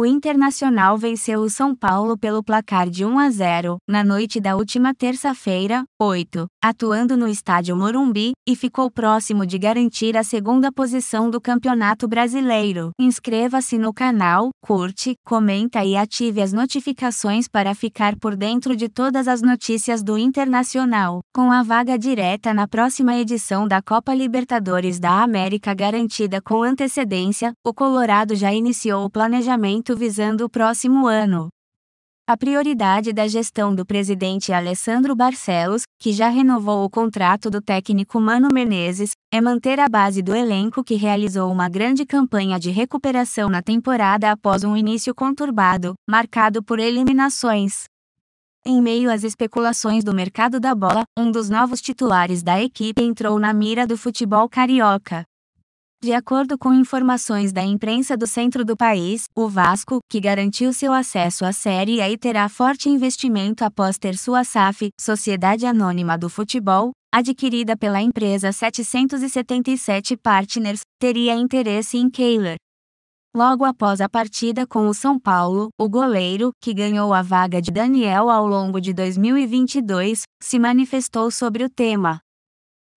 O Internacional venceu o São Paulo pelo placar de 1 a 0, na noite da última terça-feira, 8, atuando no estádio Morumbi, e ficou próximo de garantir a segunda posição do Campeonato Brasileiro. Inscreva-se no canal, curte, comenta e ative as notificações para ficar por dentro de todas as notícias do Internacional. Com a vaga direta na próxima edição da Copa Libertadores da América garantida com antecedência, o Colorado já iniciou o planejamento visando o próximo ano. A prioridade da gestão do presidente Alessandro Barcelos, que já renovou o contrato do técnico Mano Menezes, é manter a base do elenco que realizou uma grande campanha de recuperação na temporada após um início conturbado, marcado por eliminações. Em meio às especulações do mercado da bola, um dos novos titulares da equipe entrou na mira do futebol carioca. De acordo com informações da imprensa do centro do país, o Vasco, que garantiu seu acesso à Série A e terá forte investimento após ter sua SAF, Sociedade Anônima do Futebol, adquirida pela empresa 777 Partners, teria interesse em Kehler. Logo após a partida com o São Paulo, o goleiro, que ganhou a vaga de Daniel ao longo de 2022, se manifestou sobre o tema.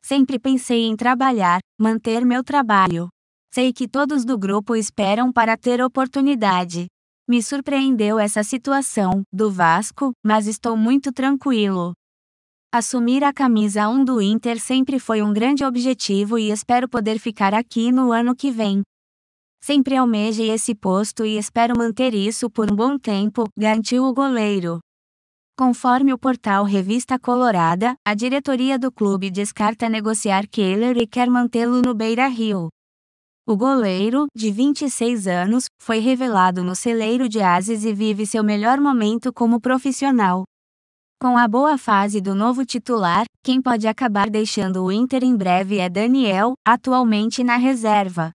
Sempre pensei em trabalhar, manter meu trabalho. Sei que todos do grupo esperam para ter oportunidade. Me surpreendeu essa situação do Vasco, mas estou muito tranquilo. Assumir a camisa 1 do Inter sempre foi um grande objetivo e espero poder ficar aqui no ano que vem. Sempre almejei esse posto e espero manter isso por um bom tempo, garantiu o goleiro. Conforme o portal Revista Colorada, a diretoria do clube descarta negociar Kehler e quer mantê-lo no Beira Rio. O goleiro, de 26 anos, foi revelado no celeiro de Ases e vive seu melhor momento como profissional. Com a boa fase do novo titular, quem pode acabar deixando o Inter em breve é Daniel, atualmente na reserva.